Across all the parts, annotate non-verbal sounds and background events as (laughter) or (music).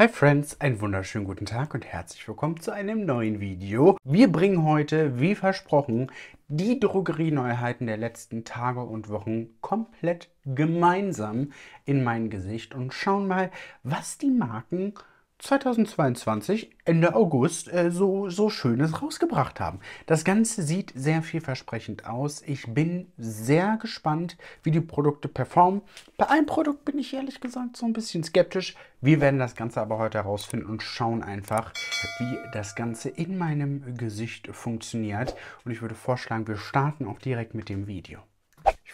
Hi Friends, einen wunderschönen guten Tag und herzlich willkommen zu einem neuen Video. Wir bringen heute, wie versprochen, die Drogerieneuheiten der letzten Tage und Wochen komplett gemeinsam in mein Gesicht und schauen mal, was die Marken 2022, Ende August, äh, so, so Schönes rausgebracht haben. Das Ganze sieht sehr vielversprechend aus. Ich bin sehr gespannt, wie die Produkte performen. Bei einem Produkt bin ich ehrlich gesagt so ein bisschen skeptisch. Wir werden das Ganze aber heute herausfinden und schauen einfach, wie das Ganze in meinem Gesicht funktioniert. Und ich würde vorschlagen, wir starten auch direkt mit dem Video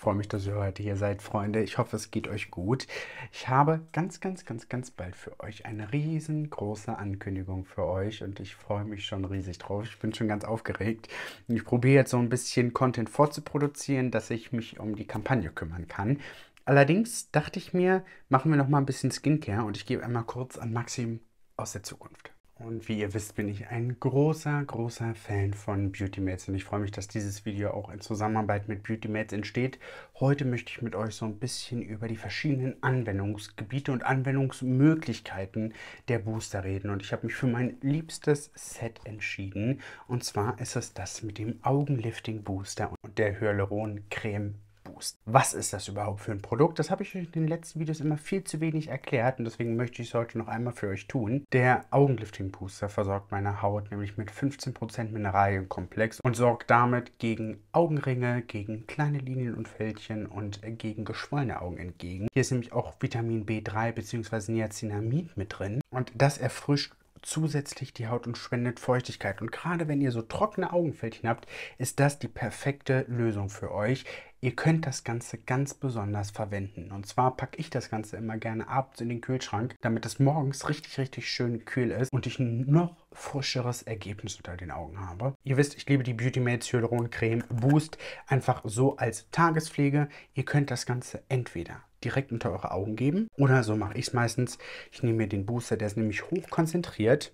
freue mich, dass ihr heute hier seid, Freunde. Ich hoffe, es geht euch gut. Ich habe ganz, ganz, ganz, ganz bald für euch eine riesengroße Ankündigung für euch und ich freue mich schon riesig drauf. Ich bin schon ganz aufgeregt. Ich probiere jetzt so ein bisschen Content vorzuproduzieren, dass ich mich um die Kampagne kümmern kann. Allerdings dachte ich mir, machen wir noch mal ein bisschen Skincare und ich gebe einmal kurz an Maxim aus der Zukunft. Und wie ihr wisst, bin ich ein großer, großer Fan von Beauty Mates und ich freue mich, dass dieses Video auch in Zusammenarbeit mit Beauty Mates entsteht. Heute möchte ich mit euch so ein bisschen über die verschiedenen Anwendungsgebiete und Anwendungsmöglichkeiten der Booster reden und ich habe mich für mein liebstes Set entschieden und zwar ist es das mit dem Augenlifting Booster und der Hyaluron Creme Boost. Was ist das überhaupt für ein Produkt? Das habe ich euch in den letzten Videos immer viel zu wenig erklärt und deswegen möchte ich es heute noch einmal für euch tun. Der Augenlifting Booster versorgt meine Haut nämlich mit 15% Mineralienkomplex und sorgt damit gegen Augenringe, gegen kleine Linien und Fältchen und gegen geschwollene Augen entgegen. Hier ist nämlich auch Vitamin B3 bzw. Niacinamid mit drin und das erfrischt zusätzlich die Haut und spendet Feuchtigkeit. Und gerade wenn ihr so trockene Augenfältchen habt, ist das die perfekte Lösung für euch. Ihr könnt das Ganze ganz besonders verwenden. Und zwar packe ich das Ganze immer gerne abends in den Kühlschrank, damit es morgens richtig, richtig schön kühl ist und ich noch frischeres Ergebnis unter den Augen habe. Ihr wisst, ich liebe die Beauty Mates Hyaluron Creme Boost einfach so als Tagespflege. Ihr könnt das Ganze entweder direkt unter eure Augen geben oder so mache ich es meistens. Ich nehme mir den Booster, der ist nämlich hochkonzentriert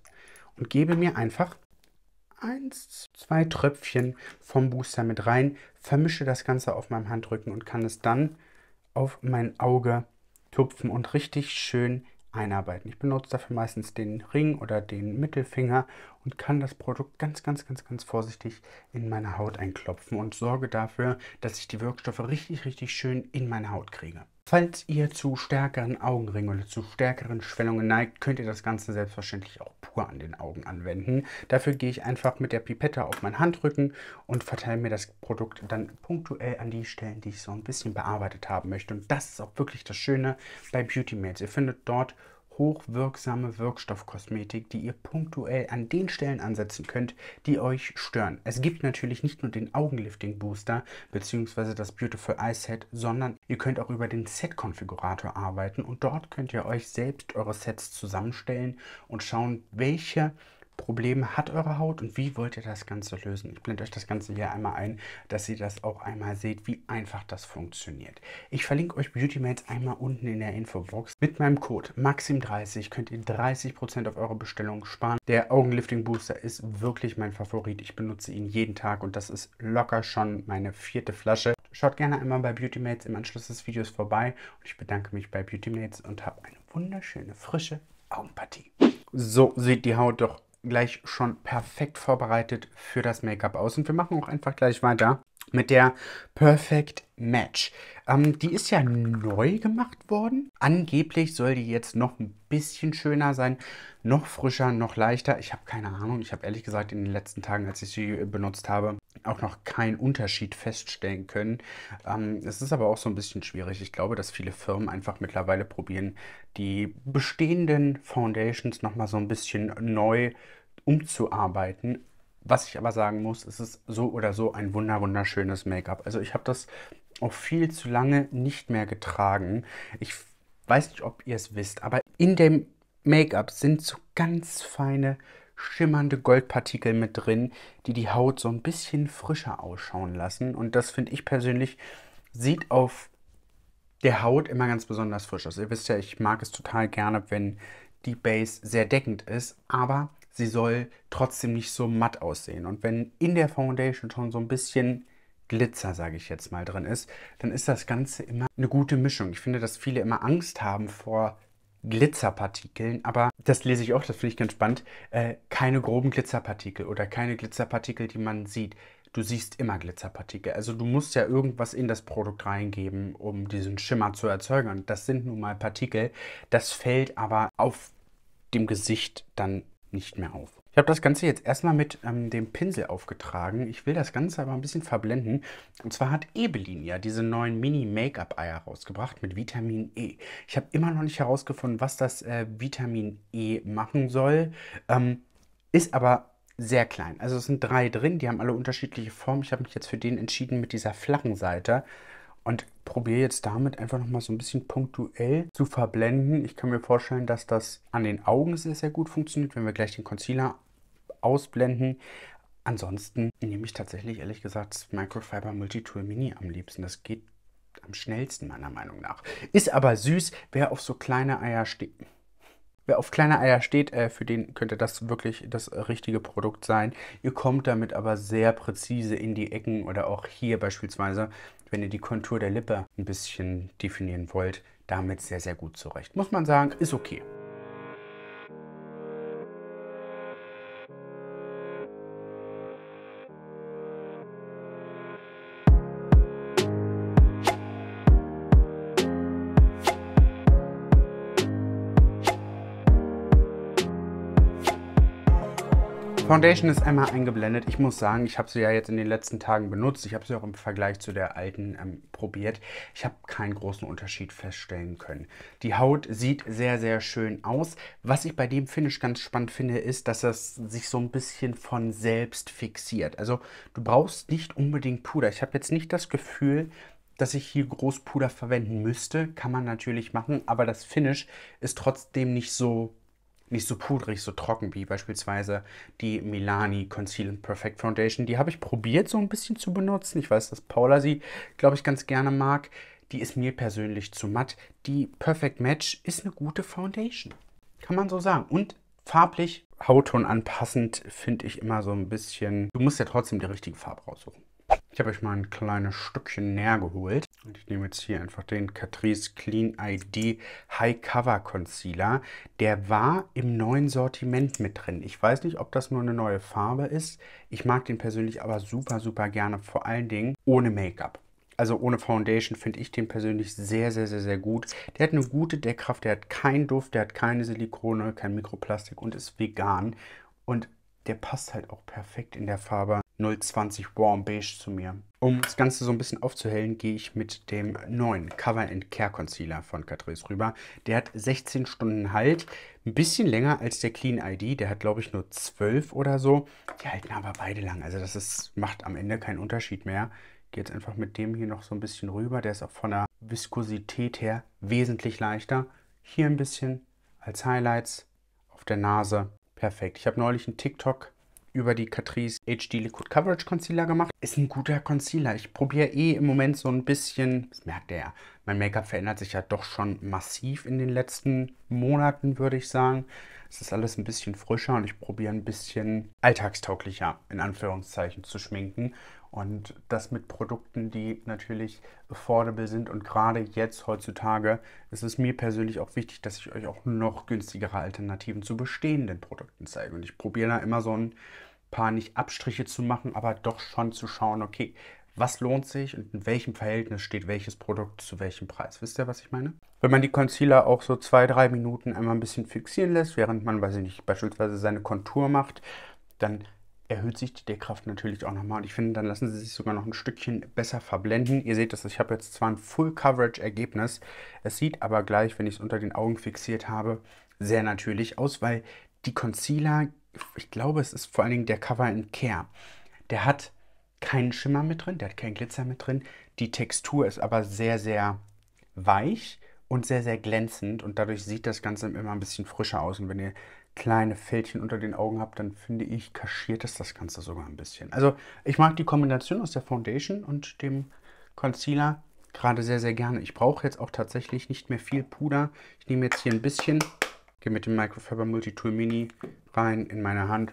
und gebe mir einfach eins, zwei Tröpfchen vom Booster mit rein, vermische das Ganze auf meinem Handrücken und kann es dann auf mein Auge tupfen und richtig schön einarbeiten. Ich benutze dafür meistens den Ring oder den Mittelfinger und kann das Produkt ganz, ganz, ganz, ganz vorsichtig in meine Haut einklopfen und sorge dafür, dass ich die Wirkstoffe richtig, richtig schön in meine Haut kriege. Falls ihr zu stärkeren Augenringen oder zu stärkeren Schwellungen neigt, könnt ihr das Ganze selbstverständlich auch pur an den Augen anwenden. Dafür gehe ich einfach mit der Pipette auf meinen Handrücken und verteile mir das Produkt dann punktuell an die Stellen, die ich so ein bisschen bearbeitet haben möchte. Und das ist auch wirklich das Schöne bei Beauty Mates. Ihr findet dort hochwirksame Wirkstoffkosmetik, die ihr punktuell an den Stellen ansetzen könnt, die euch stören. Es gibt natürlich nicht nur den Augenlifting Booster bzw. das Beautiful Eye Set, sondern ihr könnt auch über den Set-Konfigurator arbeiten und dort könnt ihr euch selbst eure Sets zusammenstellen und schauen, welche Problem hat eure Haut und wie wollt ihr das Ganze lösen. Ich blende euch das Ganze hier einmal ein, dass ihr das auch einmal seht, wie einfach das funktioniert. Ich verlinke euch Beautymates einmal unten in der Infobox. Mit meinem Code MAXIM30 könnt ihr 30% auf eure Bestellung sparen. Der Augenlifting Booster ist wirklich mein Favorit. Ich benutze ihn jeden Tag und das ist locker schon meine vierte Flasche. Schaut gerne einmal bei Beautymates im Anschluss des Videos vorbei und ich bedanke mich bei Beautymates und habe eine wunderschöne, frische Augenpartie. So sieht die Haut doch gleich schon perfekt vorbereitet für das Make-up aus. Und wir machen auch einfach gleich weiter mit der Perfect Match. Ähm, die ist ja neu gemacht worden. Angeblich soll die jetzt noch ein bisschen schöner sein, noch frischer, noch leichter. Ich habe keine Ahnung. Ich habe ehrlich gesagt in den letzten Tagen, als ich sie benutzt habe, auch noch keinen Unterschied feststellen können. Ähm, es ist aber auch so ein bisschen schwierig. Ich glaube, dass viele Firmen einfach mittlerweile probieren, die bestehenden Foundations nochmal so ein bisschen neu umzuarbeiten, was ich aber sagen muss, es ist so oder so ein wunder wunderschönes Make-up. Also ich habe das auch viel zu lange nicht mehr getragen. Ich weiß nicht, ob ihr es wisst, aber in dem Make-up sind so ganz feine schimmernde Goldpartikel mit drin, die die Haut so ein bisschen frischer ausschauen lassen. Und das finde ich persönlich sieht auf der Haut immer ganz besonders frisch aus. Ihr wisst ja, ich mag es total gerne, wenn die Base sehr deckend ist, aber sie soll trotzdem nicht so matt aussehen. Und wenn in der Foundation schon so ein bisschen Glitzer, sage ich jetzt mal, drin ist, dann ist das Ganze immer eine gute Mischung. Ich finde, dass viele immer Angst haben vor Glitzerpartikeln, aber das lese ich auch, das finde ich ganz spannend, äh, keine groben Glitzerpartikel oder keine Glitzerpartikel, die man sieht. Du siehst immer Glitzerpartikel. Also du musst ja irgendwas in das Produkt reingeben, um diesen Schimmer zu erzeugen. Und das sind nun mal Partikel. Das fällt aber auf dem Gesicht dann nicht mehr auf. Ich habe das Ganze jetzt erstmal mit ähm, dem Pinsel aufgetragen. Ich will das Ganze aber ein bisschen verblenden. Und zwar hat Ebelin ja diese neuen Mini-Make-up-Eier rausgebracht mit Vitamin E. Ich habe immer noch nicht herausgefunden, was das äh, Vitamin E machen soll. Ähm, ist aber sehr klein. Also es sind drei drin, die haben alle unterschiedliche Formen. Ich habe mich jetzt für den entschieden mit dieser flachen Seite. Und probiere jetzt damit einfach nochmal so ein bisschen punktuell zu verblenden. Ich kann mir vorstellen, dass das an den Augen sehr, sehr gut funktioniert, wenn wir gleich den Concealer ausblenden. Ansonsten nehme ich tatsächlich ehrlich gesagt das Microfiber Multitool Mini am liebsten. Das geht am schnellsten meiner Meinung nach. Ist aber süß, wer auf so kleine Eier steht. Wer auf kleine Eier steht, äh, für den könnte das wirklich das richtige Produkt sein. Ihr kommt damit aber sehr präzise in die Ecken oder auch hier beispielsweise wenn ihr die Kontur der Lippe ein bisschen definieren wollt, damit sehr, sehr gut zurecht. Muss man sagen, ist okay. Foundation ist einmal eingeblendet. Ich muss sagen, ich habe sie ja jetzt in den letzten Tagen benutzt. Ich habe sie auch im Vergleich zu der alten ähm, probiert. Ich habe keinen großen Unterschied feststellen können. Die Haut sieht sehr, sehr schön aus. Was ich bei dem Finish ganz spannend finde, ist, dass das sich so ein bisschen von selbst fixiert. Also du brauchst nicht unbedingt Puder. Ich habe jetzt nicht das Gefühl, dass ich hier groß Puder verwenden müsste. Kann man natürlich machen, aber das Finish ist trotzdem nicht so nicht so pudrig, so trocken wie beispielsweise die Milani Conceal and Perfect Foundation. Die habe ich probiert so ein bisschen zu benutzen. Ich weiß, dass Paula sie, glaube ich, ganz gerne mag. Die ist mir persönlich zu matt. Die Perfect Match ist eine gute Foundation. Kann man so sagen. Und farblich, Hautton anpassend, finde ich immer so ein bisschen... Du musst ja trotzdem die richtige Farbe raussuchen. Ich habe euch mal ein kleines Stückchen näher geholt. Und ich nehme jetzt hier einfach den Catrice Clean ID High Cover Concealer. Der war im neuen Sortiment mit drin. Ich weiß nicht, ob das nur eine neue Farbe ist. Ich mag den persönlich aber super, super gerne. Vor allen Dingen ohne Make-up also ohne Foundation finde ich den persönlich sehr, sehr, sehr, sehr gut. Der hat eine gute Deckkraft, der hat keinen Duft, der hat keine Silikone, kein Mikroplastik und ist vegan. Und der passt halt auch perfekt in der Farbe 020 Warm Beige zu mir. Um das Ganze so ein bisschen aufzuhellen, gehe ich mit dem neuen Cover and Care Concealer von Catrice rüber. Der hat 16 Stunden Halt, ein bisschen länger als der Clean ID. Der hat, glaube ich, nur 12 oder so. Die halten aber beide lang. Also das ist, macht am Ende keinen Unterschied mehr. Ich gehe jetzt einfach mit dem hier noch so ein bisschen rüber. Der ist auch von der Viskosität her wesentlich leichter. Hier ein bisschen als Highlights auf der Nase. Perfekt. Ich habe neulich einen TikTok über die Catrice HD Liquid Coverage Concealer gemacht. Ist ein guter Concealer. Ich probiere eh im Moment so ein bisschen, das merkt ihr ja, mein Make-up verändert sich ja doch schon massiv in den letzten Monaten, würde ich sagen. Es ist alles ein bisschen frischer und ich probiere ein bisschen alltagstauglicher, in Anführungszeichen, zu schminken. Und das mit Produkten, die natürlich affordable sind. Und gerade jetzt heutzutage ist es mir persönlich auch wichtig, dass ich euch auch noch günstigere Alternativen zu bestehenden Produkten zeige. Und ich probiere da immer so ein paar nicht Abstriche zu machen, aber doch schon zu schauen, okay, was lohnt sich und in welchem Verhältnis steht welches Produkt zu welchem Preis. Wisst ihr, was ich meine? Wenn man die Concealer auch so zwei, drei Minuten einmal ein bisschen fixieren lässt, während man, weiß ich nicht, beispielsweise seine Kontur macht, dann erhöht sich die Deckkraft natürlich auch nochmal. Und ich finde, dann lassen sie sich sogar noch ein Stückchen besser verblenden. Ihr seht das, ich habe jetzt zwar ein Full-Coverage-Ergebnis. Es sieht aber gleich, wenn ich es unter den Augen fixiert habe, sehr natürlich aus, weil die Concealer, ich glaube, es ist vor allen Dingen der Cover in Care. Der hat keinen Schimmer mit drin, der hat keinen Glitzer mit drin. Die Textur ist aber sehr, sehr weich und sehr, sehr glänzend und dadurch sieht das Ganze immer ein bisschen frischer aus. Und wenn ihr kleine Fältchen unter den Augen habe, dann finde ich, kaschiert es das Ganze sogar ein bisschen. Also ich mag die Kombination aus der Foundation und dem Concealer gerade sehr, sehr gerne. Ich brauche jetzt auch tatsächlich nicht mehr viel Puder. Ich nehme jetzt hier ein bisschen, gehe mit dem Microfiber Multitool Mini rein in meine Hand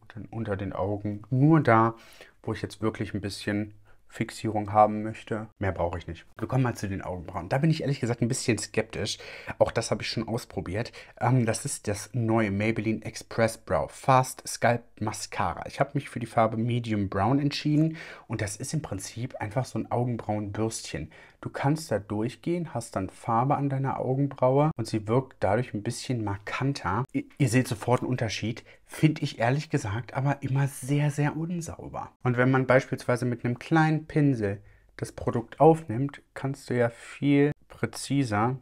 und dann unter den Augen. Nur da, wo ich jetzt wirklich ein bisschen Fixierung haben möchte. Mehr brauche ich nicht. Wir kommen mal zu den Augenbrauen. Da bin ich ehrlich gesagt ein bisschen skeptisch. Auch das habe ich schon ausprobiert. Ähm, das ist das neue Maybelline Express Brow Fast Sculpt Mascara. Ich habe mich für die Farbe Medium Brown entschieden und das ist im Prinzip einfach so ein Augenbrauenbürstchen. Du kannst da durchgehen, hast dann Farbe an deiner Augenbraue und sie wirkt dadurch ein bisschen markanter. Ihr, ihr seht sofort einen Unterschied finde ich ehrlich gesagt aber immer sehr, sehr unsauber. Und wenn man beispielsweise mit einem kleinen Pinsel das Produkt aufnimmt, kannst du ja viel präziser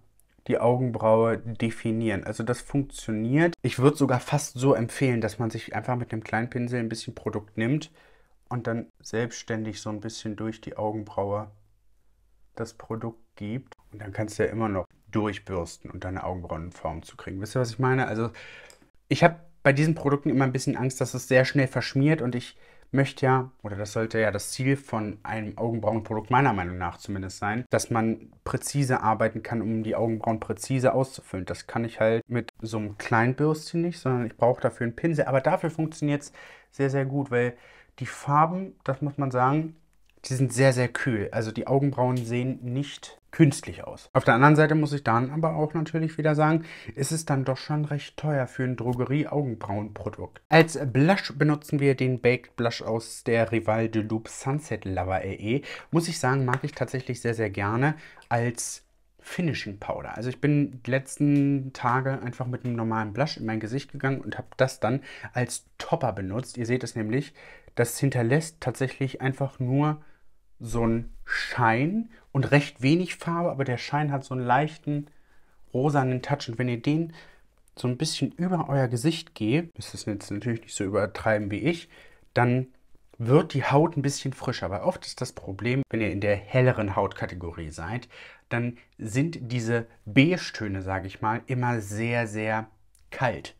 die Augenbraue definieren. Also das funktioniert. Ich würde sogar fast so empfehlen, dass man sich einfach mit einem kleinen Pinsel ein bisschen Produkt nimmt und dann selbstständig so ein bisschen durch die Augenbraue das Produkt gibt. Und dann kannst du ja immer noch durchbürsten und um deine Form zu kriegen. Wisst ihr, was ich meine? Also ich habe bei diesen Produkten immer ein bisschen Angst, dass es sehr schnell verschmiert und ich möchte ja, oder das sollte ja das Ziel von einem Augenbrauenprodukt meiner Meinung nach zumindest sein, dass man präzise arbeiten kann, um die Augenbrauen präzise auszufüllen. Das kann ich halt mit so einem kleinen Bürstchen nicht, sondern ich brauche dafür einen Pinsel. Aber dafür funktioniert es sehr, sehr gut, weil die Farben, das muss man sagen, die sind sehr, sehr kühl. Also die Augenbrauen sehen nicht künstlich aus. Auf der anderen Seite muss ich dann aber auch natürlich wieder sagen, ist es dann doch schon recht teuer für ein Drogerie-Augenbrauenprodukt. Als Blush benutzen wir den Baked Blush aus der Rival de Loop Sunset Lover LE. Muss ich sagen, mag ich tatsächlich sehr, sehr gerne als Finishing Powder. Also ich bin die letzten Tage einfach mit einem normalen Blush in mein Gesicht gegangen und habe das dann als Topper benutzt. Ihr seht es nämlich, das hinterlässt tatsächlich einfach nur so einen Schein und recht wenig Farbe, aber der Schein hat so einen leichten rosanen Touch. Und wenn ihr den so ein bisschen über euer Gesicht gebt, müsst es jetzt natürlich nicht so übertreiben wie ich, dann wird die Haut ein bisschen frischer. Weil oft ist das Problem, wenn ihr in der helleren Hautkategorie seid, dann sind diese Beige-Töne, sage ich mal, immer sehr, sehr kalt.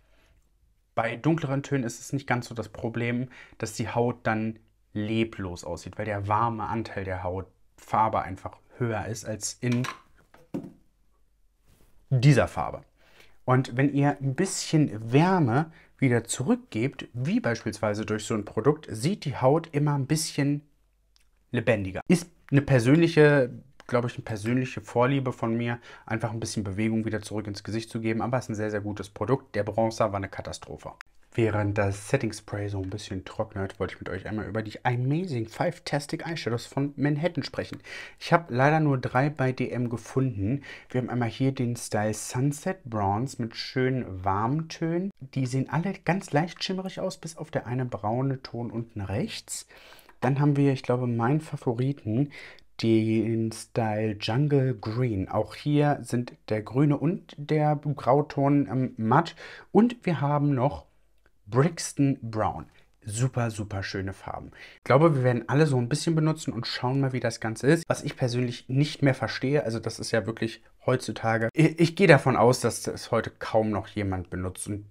Bei dunkleren Tönen ist es nicht ganz so das Problem, dass die Haut dann leblos aussieht, weil der warme Anteil der Hautfarbe einfach höher ist als in dieser Farbe. Und wenn ihr ein bisschen Wärme wieder zurückgebt, wie beispielsweise durch so ein Produkt, sieht die Haut immer ein bisschen lebendiger. Ist eine persönliche, glaube ich, eine persönliche Vorliebe von mir, einfach ein bisschen Bewegung wieder zurück ins Gesicht zu geben, aber es ist ein sehr, sehr gutes Produkt. Der Bronzer war eine Katastrophe. Während das Setting Spray so ein bisschen trocknet, wollte ich mit euch einmal über die Amazing 5 Tastic Eyeshadows von Manhattan sprechen. Ich habe leider nur drei bei DM gefunden. Wir haben einmal hier den Style Sunset Bronze mit schönen warmen Tönen. Die sehen alle ganz leicht schimmerig aus, bis auf der eine braune Ton unten rechts. Dann haben wir, ich glaube, meinen Favoriten, den Style Jungle Green. Auch hier sind der grüne und der Grauton ähm, matt. Und wir haben noch Brixton Brown. Super, super schöne Farben. Ich glaube, wir werden alle so ein bisschen benutzen und schauen mal, wie das Ganze ist. Was ich persönlich nicht mehr verstehe, also das ist ja wirklich heutzutage. Ich, ich gehe davon aus, dass das heute kaum noch jemand benutzt und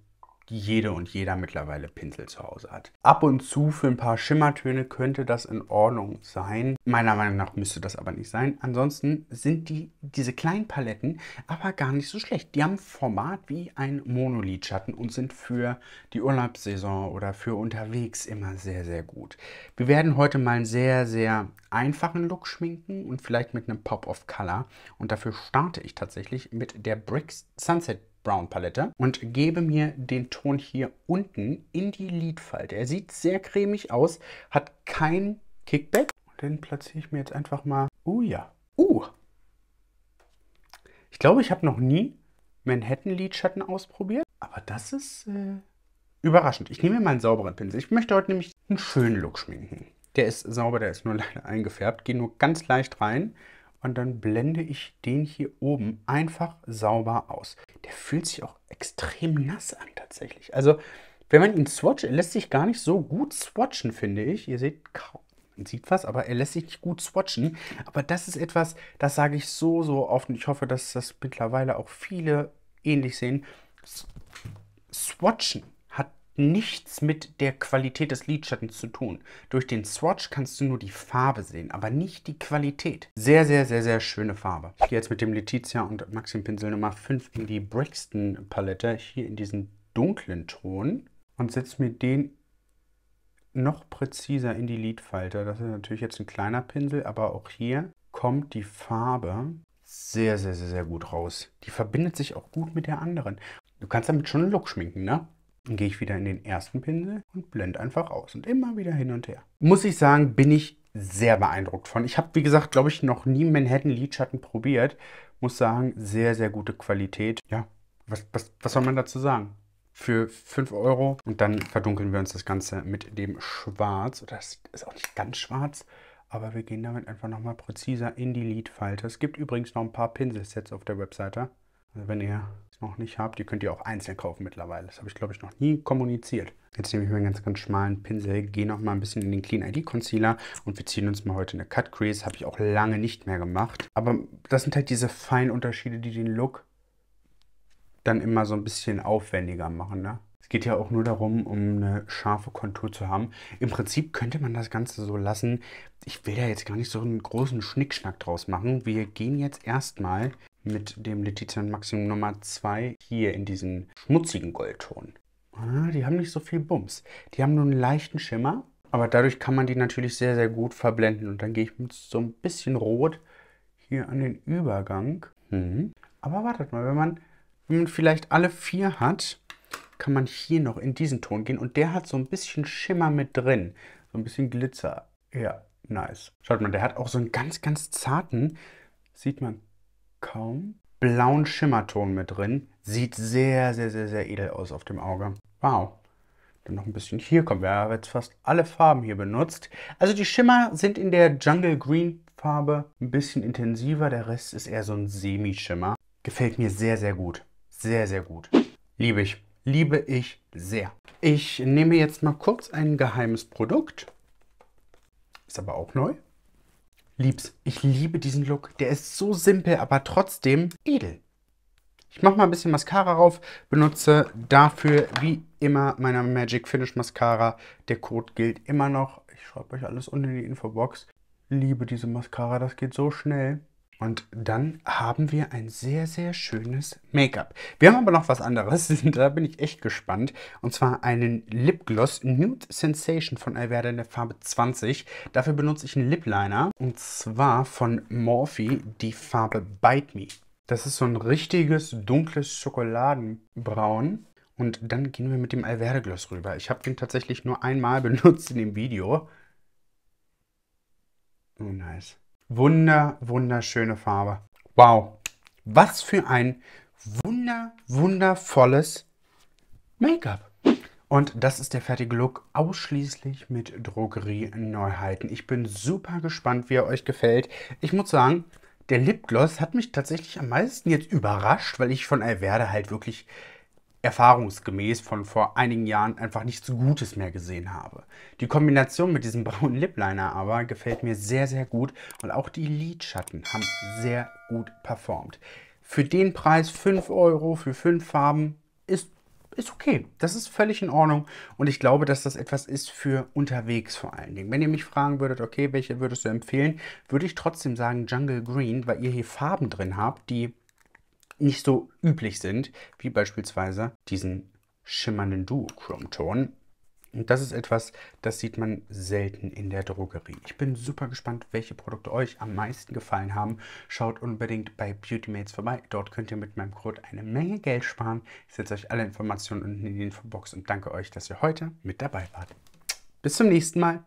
die jede und jeder mittlerweile Pinsel zu Hause hat. Ab und zu für ein paar Schimmertöne könnte das in Ordnung sein. Meiner Meinung nach müsste das aber nicht sein. Ansonsten sind die, diese kleinen Paletten aber gar nicht so schlecht. Die haben Format wie ein Monolidschatten und sind für die Urlaubssaison oder für unterwegs immer sehr, sehr gut. Wir werden heute mal einen sehr, sehr einfachen Look schminken und vielleicht mit einem Pop of Color. Und dafür starte ich tatsächlich mit der Bricks Sunset Brown Palette und gebe mir den Ton hier unten in die Lidfalte. Er sieht sehr cremig aus, hat kein Kickback. Und den platziere ich mir jetzt einfach mal. Oh ja. Uh. Ich glaube, ich habe noch nie Manhattan Lidschatten ausprobiert, aber das ist äh, überraschend. Ich nehme mir mal einen sauberen Pinsel. Ich möchte heute nämlich einen schönen Look schminken. Der ist sauber, der ist nur (laughs) leider eingefärbt. Gehe nur ganz leicht rein und dann blende ich den hier oben einfach sauber aus. Der fühlt sich auch extrem nass an tatsächlich. Also wenn man ihn swatcht, er lässt sich gar nicht so gut swatchen, finde ich. Ihr seht, man sieht was, aber er lässt sich nicht gut swatchen. Aber das ist etwas, das sage ich so, so oft und ich hoffe, dass das mittlerweile auch viele ähnlich sehen. Swatchen nichts mit der Qualität des Lidschattens zu tun. Durch den Swatch kannst du nur die Farbe sehen, aber nicht die Qualität. Sehr, sehr, sehr, sehr schöne Farbe. Ich gehe jetzt mit dem Letizia und Maxim Pinsel Nummer 5 in die Brixton Palette, hier in diesen dunklen Ton und setze mir den noch präziser in die Lidfalte. Das ist natürlich jetzt ein kleiner Pinsel, aber auch hier kommt die Farbe sehr, sehr, sehr, sehr gut raus. Die verbindet sich auch gut mit der anderen. Du kannst damit schon einen Look schminken, ne? Dann gehe ich wieder in den ersten Pinsel und blende einfach aus und immer wieder hin und her. Muss ich sagen, bin ich sehr beeindruckt von. Ich habe, wie gesagt, glaube ich, noch nie Manhattan Lidschatten probiert. Muss sagen, sehr, sehr gute Qualität. Ja, was, was, was soll man dazu sagen? Für 5 Euro. Und dann verdunkeln wir uns das Ganze mit dem Schwarz. Das ist auch nicht ganz schwarz, aber wir gehen damit einfach nochmal präziser in die Lidfalte. Es gibt übrigens noch ein paar Pinselsets auf der Webseite. Also wenn ihr noch nicht habt, die könnt ihr auch einzeln kaufen mittlerweile. Das habe ich, glaube ich, noch nie kommuniziert. Jetzt nehme ich mir einen ganz, ganz schmalen Pinsel, gehe noch mal ein bisschen in den Clean ID Concealer und wir ziehen uns mal heute eine Cut Crease. Habe ich auch lange nicht mehr gemacht. Aber das sind halt diese feinen Unterschiede, die den Look dann immer so ein bisschen aufwendiger machen, ne? Es geht ja auch nur darum, um eine scharfe Kontur zu haben. Im Prinzip könnte man das Ganze so lassen. Ich will da jetzt gar nicht so einen großen Schnickschnack draus machen. Wir gehen jetzt erstmal mit dem Letizian Maximum Nummer 2 hier in diesen schmutzigen Goldton. Ah, die haben nicht so viel Bums. Die haben nur einen leichten Schimmer, aber dadurch kann man die natürlich sehr, sehr gut verblenden. Und dann gehe ich mit so ein bisschen Rot hier an den Übergang. Mhm. Aber wartet mal, wenn man, wenn man vielleicht alle vier hat, kann man hier noch in diesen Ton gehen. Und der hat so ein bisschen Schimmer mit drin. So ein bisschen Glitzer. Ja, nice. Schaut mal, der hat auch so einen ganz, ganz zarten, sieht man kaum blauen Schimmerton mit drin. Sieht sehr, sehr, sehr, sehr edel aus auf dem Auge. Wow. Dann noch ein bisschen hier kommen. Wir haben jetzt fast alle Farben hier benutzt. Also die Schimmer sind in der Jungle Green Farbe ein bisschen intensiver. Der Rest ist eher so ein Semi-Schimmer. Gefällt mir sehr, sehr gut. Sehr, sehr gut. Liebe ich. Liebe ich sehr. Ich nehme jetzt mal kurz ein geheimes Produkt. Ist aber auch neu lieb's. Ich liebe diesen Look. Der ist so simpel, aber trotzdem edel. Ich mache mal ein bisschen Mascara rauf, benutze dafür wie immer meine Magic Finish Mascara. Der Code gilt immer noch. Ich schreibe euch alles unten in die Infobox. Liebe diese Mascara, das geht so schnell. Und dann haben wir ein sehr, sehr schönes Make-up. Wir haben aber noch was anderes, (laughs) da bin ich echt gespannt. Und zwar einen Lipgloss Nude Sensation von Alverde in der Farbe 20. Dafür benutze ich einen Lip Liner und zwar von Morphe die Farbe Bite Me. Das ist so ein richtiges dunkles Schokoladenbraun. Und dann gehen wir mit dem Alverde Gloss rüber. Ich habe den tatsächlich nur einmal (laughs) benutzt in dem Video. Oh, nice. Wunder, wunderschöne Farbe. Wow, was für ein wunder, wundervolles Make-up. Und das ist der fertige Look ausschließlich mit Drogerie-Neuheiten. Ich bin super gespannt, wie er euch gefällt. Ich muss sagen, der Lipgloss hat mich tatsächlich am meisten jetzt überrascht, weil ich von Alverde halt wirklich erfahrungsgemäß von vor einigen Jahren einfach nichts Gutes mehr gesehen habe. Die Kombination mit diesem (laughs) braunen Lip Liner aber gefällt mir sehr, sehr gut und auch die Lidschatten haben sehr gut performt. Für den Preis 5 Euro für 5 Farben ist ist okay. Das ist völlig in Ordnung. Und ich glaube, dass das etwas ist für unterwegs vor allen Dingen. Wenn ihr mich fragen würdet, okay, welche würdest du empfehlen, würde ich trotzdem sagen Jungle Green, weil ihr hier Farben drin habt, die nicht so üblich sind, wie beispielsweise diesen schimmernden Duochrom-Ton. Und das ist etwas, das sieht man selten in der Drogerie. Ich bin super gespannt, welche Produkte euch am meisten gefallen haben. Schaut unbedingt bei Beautymates vorbei. Dort könnt ihr mit meinem Code eine Menge Geld sparen. Ich setze euch alle Informationen unten in die Infobox und danke euch, dass ihr heute mit dabei wart. Bis zum nächsten Mal.